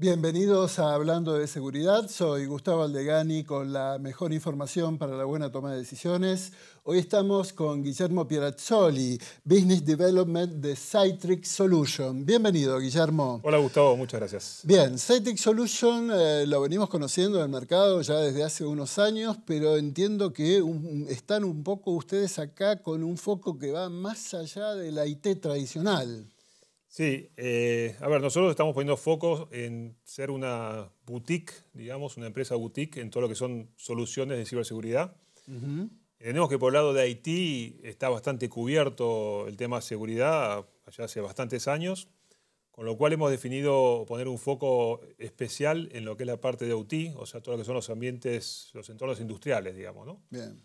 Bienvenidos a Hablando de Seguridad. Soy Gustavo Aldegani con la mejor información para la buena toma de decisiones. Hoy estamos con Guillermo Pierazzoli, Business Development de Citrix Solution. Bienvenido, Guillermo. Hola, Gustavo. Muchas gracias. Bien, Citrix Solution eh, lo venimos conociendo en el mercado ya desde hace unos años, pero entiendo que están un poco ustedes acá con un foco que va más allá del IT tradicional. Sí, eh, a ver, nosotros estamos poniendo foco en ser una boutique, digamos, una empresa boutique en todo lo que son soluciones de ciberseguridad. Tenemos que por el lado de Haití está bastante cubierto el tema de seguridad, allá hace bastantes años, con lo cual hemos definido poner un foco especial en lo que es la parte de OT, o sea, todo lo que son los ambientes, los entornos industriales, digamos, ¿no? Bien.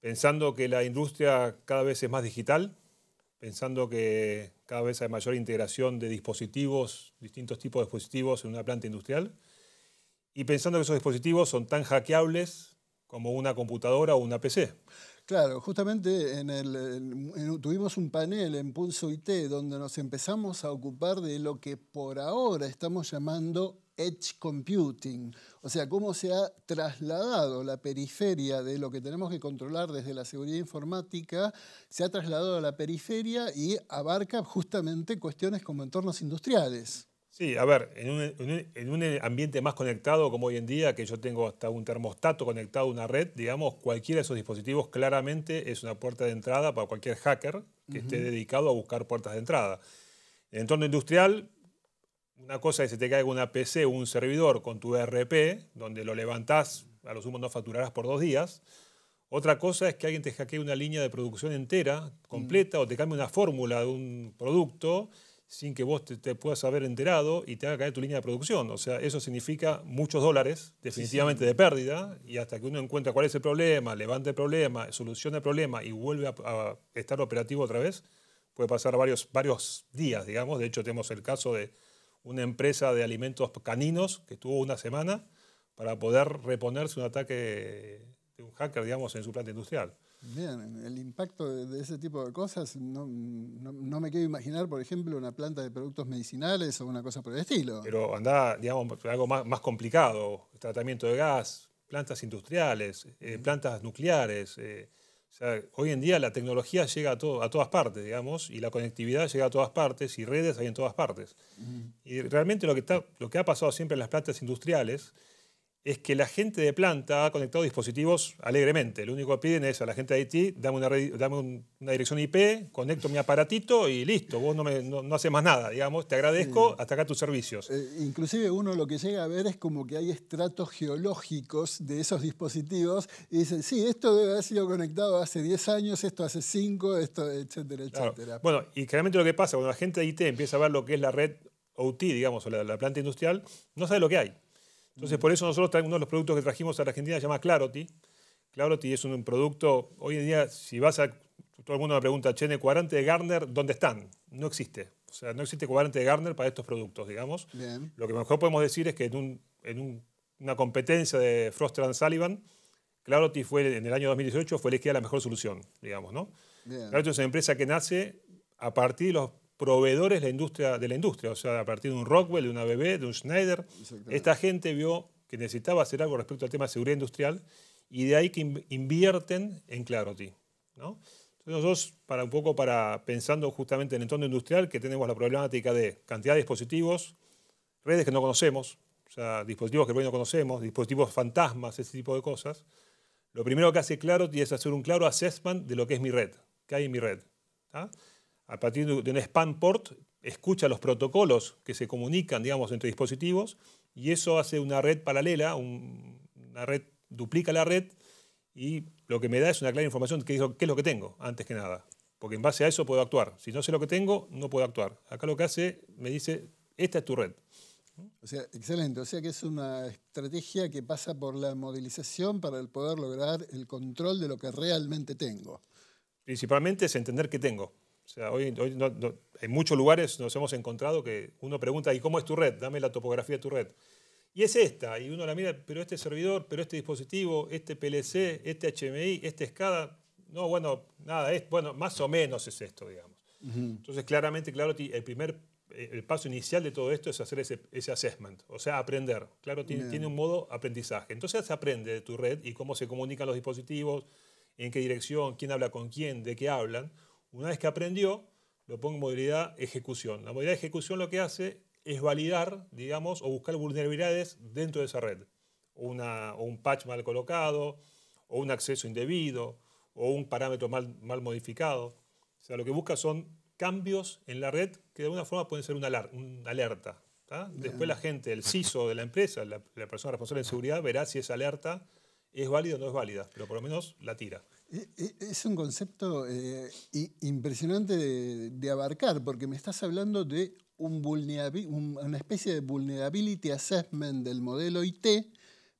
Pensando que la industria cada vez es más digital, pensando que cada vez hay mayor integración de dispositivos, distintos tipos de dispositivos en una planta industrial, y pensando que esos dispositivos son tan hackeables como una computadora o una PC. Claro, justamente en tuvimos un panel en Pulso IT donde nos empezamos a ocupar de lo que por ahora estamos llamando edge computing, o sea, cómo se ha trasladado la periferia de lo que tenemos que controlar desde la seguridad informática, se ha trasladado a la periferia y abarca justamente cuestiones como entornos industriales. Sí, a ver, en un, ambiente más conectado como hoy en día, que yo tengo hasta un termostato conectado a una red, digamos, cualquiera de esos dispositivos claramente es una puerta de entrada para cualquier hacker que esté dedicado a buscar puertas de entrada. En el entorno industrial, una cosa es que se te caiga una PC o un servidor con tu ERP, donde lo levantás, a lo sumo no facturarás por dos días. Otra cosa es que alguien te hackee una línea de producción entera, mm. completa, o te cambie una fórmula de un producto sin que vos te, puedas haber enterado y te haga caer tu línea de producción. O sea, eso significa muchos dólares, definitivamente de pérdida, y hasta que uno encuentra cuál es el problema, levanta el problema, soluciona el problema y vuelve a, estar operativo otra vez, puede pasar varios, varios días, digamos. De hecho, tenemos el caso de una empresa de alimentos caninos que estuvo una semana para poder reponerse un ataque de un hacker, digamos, en su planta industrial. Bien, el impacto de, ese tipo de cosas, no, no, me quiero imaginar, por ejemplo, una planta de productos medicinales o una cosa por el estilo. Pero anda, digamos, algo más, más complicado, tratamiento de gas, plantas industriales, eh, plantas nucleares. Eh, hoy en día la tecnología llega a, a todas partes, digamos, y la conectividad llega a todas partes y redes hay en todas partes. Y realmente lo que, está, lo que ha pasado siempre en las plantas industriales es que la gente de planta ha conectado dispositivos alegremente. Lo único que piden es a la gente de IT, dame una, dirección IP, conecto mi aparatito y listo, vos no, haces más nada, digamos, te agradezco, hasta acá tus servicios. Eh, inclusive uno lo que llega a ver es como que hay estratos geológicos de esos dispositivos y dicen, sí, esto debe haber sido conectado hace 10 años, esto hace 5, esto, etcétera, etcétera. Bueno, y claramente lo que pasa, cuando la gente de IT empieza a ver lo que es la red OT, digamos, o la planta industrial, no sabe lo que hay. Entonces, por eso nosotros uno de los productos que trajimos a la Argentina se llama Clarity. Clarity es un, producto, hoy en día, si vas a, todo el mundo me pregunta, Chene, cuadrante de Garner, ¿dónde están? No existe. O sea, no existe cuadrante de Garner para estos productos, digamos. Lo que mejor podemos decir es que en, una competencia de Frost and Sullivan, Clarity fue, en el año 2018 fue elegida la mejor solución, digamos, ¿no? Bien. es una empresa que nace a partir de los proveedores la industria, de la industria, o sea, a partir de un Rockwell, de una BB, de un Schneider. Esta gente vio que necesitaba hacer algo respecto al tema de seguridad industrial y de ahí que invierten en Clarity. ¿no? Entonces nosotros, para un poco para, pensando justamente en el entorno industrial, que tenemos la problemática de cantidad de dispositivos, redes que no conocemos, o sea, dispositivos que hoy no conocemos, dispositivos fantasmas, ese tipo de cosas, lo primero que hace Clarity es hacer un claro assessment de lo que es mi red, qué hay en mi red a partir de un spam port, escucha los protocolos que se comunican, digamos, entre dispositivos, y eso hace una red paralela, una red, duplica la red, y lo que me da es una clara información de qué es lo que tengo, antes que nada. Porque en base a eso puedo actuar. Si no sé lo que tengo, no puedo actuar. Acá lo que hace, me dice, esta es tu red. O sea, excelente. O sea que es una estrategia que pasa por la modelización para poder lograr el control de lo que realmente tengo. Principalmente es entender qué tengo. O sea, hoy, hoy en muchos lugares nos hemos encontrado que uno pregunta, ¿y cómo es tu red? Dame la topografía de tu red. Y es esta, y uno la mira, pero este servidor, pero este dispositivo, este PLC, este HMI, este SCADA, no, bueno, nada, es, bueno, más o menos es esto, digamos. Entonces, claramente, claro, el primer eh, el paso inicial de todo esto es hacer ese, ese assessment, o sea, aprender. Claro, tiene, tiene, un modo aprendizaje. Entonces se aprende de tu red y cómo se comunican los dispositivos, en qué dirección, quién habla con quién, de qué hablan. Una vez que aprendió, lo pongo en modalidad ejecución. La modalidad ejecución lo que hace es validar, digamos, o buscar vulnerabilidades dentro de esa red. Una, o un patch mal colocado, o un acceso indebido, o un parámetro mal, modificado. O sea, lo que busca son cambios en la red que de alguna forma pueden ser una, alerta. Después la gente, el CISO de la empresa, la, la persona responsable de seguridad, verá si esa alerta es válida o no es válida, pero por lo menos la tira. E, e, es un concepto eh, impresionante de, abarcar, porque me estás hablando de un una especie de vulnerability assessment del modelo IT,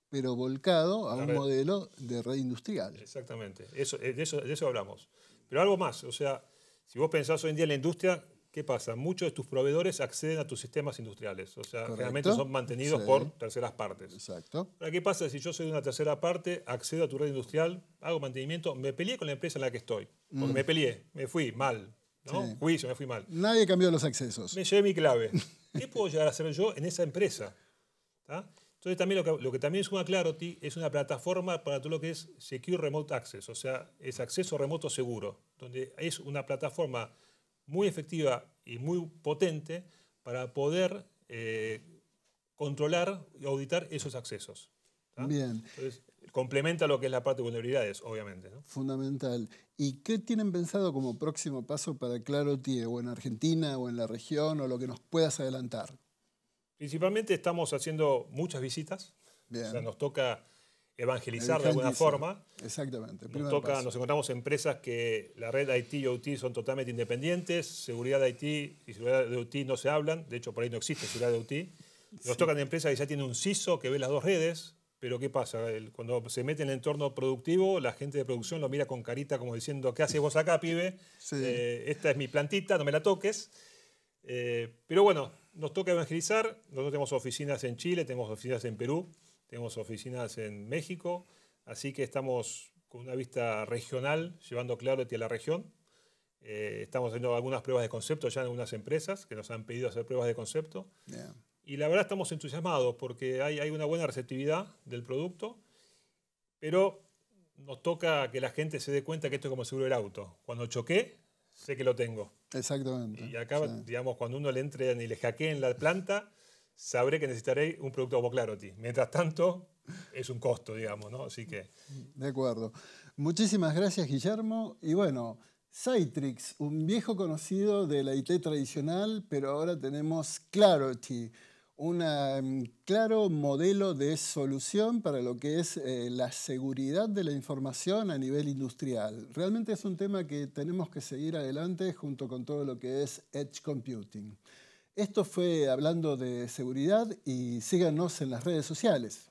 pero volcado a, un modelo de red industrial. Exactamente, eh, eso, de eso hablamos. Pero algo más, o sea, si vos pensás hoy en día en la industria, ¿qué pasa? Muchos de tus proveedores acceden a tus sistemas industriales, o sea, realmente son mantenidos por terceras partes. Exacto. Ahora, ¿qué pasa si yo soy de una tercera parte, accedo a tu red industrial, hago mantenimiento, me peleé con la empresa en la que estoy? Porque mm. me peleé, me fui mal, ¿no? Juicio, me fui mal. Nadie cambió los accesos. Me llevé mi clave. ¿Qué puedo llegar a hacer yo en esa empresa? Entonces también lo que, también es una suma Clarity es una plataforma para todo lo que es Secure Remote Access, o sea, es acceso remoto seguro, donde es una plataforma muy efectiva y muy potente para poder eh, controlar y auditar esos accesos. Bien. Entonces, complementa lo que es la parte de vulnerabilidades, obviamente. Fundamental. ¿Y qué tienen pensado como próximo paso para Claro o en Argentina, o en la región, o lo que nos puedas adelantar? Principalmente estamos haciendo muchas visitas. Bien. O sea, nos toca evangelizar de alguna forma. Exactamente. Nos, toca, nos encontramos empresas que la red IT y OT son totalmente independientes, seguridad de IT y seguridad de OT no se hablan, de hecho por ahí no existe seguridad de OT. Nos tocan empresas que ya tienen un CISO que ve las dos redes, pero ¿qué pasa? Cuando se mete en el entorno productivo, la gente de producción lo mira con carita como diciendo, ¿qué haces vos acá, pibe? Eh, esta es mi plantita, no me la toques. Eh, pero bueno, nos toca evangelizar, nosotros tenemos oficinas en Chile, tenemos oficinas en Perú, tenemos oficinas en México, así que estamos con una vista regional, llevando Clarity a la región. Eh, estamos haciendo algunas pruebas de concepto ya en algunas empresas que nos han pedido hacer pruebas de concepto. Y la verdad estamos entusiasmados porque hay, hay, una buena receptividad del producto, pero nos toca que la gente se dé cuenta que esto es como el seguro del auto. Cuando choqué, sé que lo tengo. Exactamente. Y acá, digamos, cuando uno le entre y le en la planta, sabré que necesitaré un producto como Clarity. Mientras tanto, es un costo, digamos, ¿no? Así que... De acuerdo. Muchísimas gracias, Guillermo. Y bueno, Citrix, un viejo conocido de la IT tradicional, pero ahora tenemos Clarity, un em, claro modelo de solución para lo que es eh, la seguridad de la información a nivel industrial. Realmente es un tema que tenemos que seguir adelante junto con todo lo que es Edge Computing. Esto fue hablando de seguridad y síganos en las redes sociales.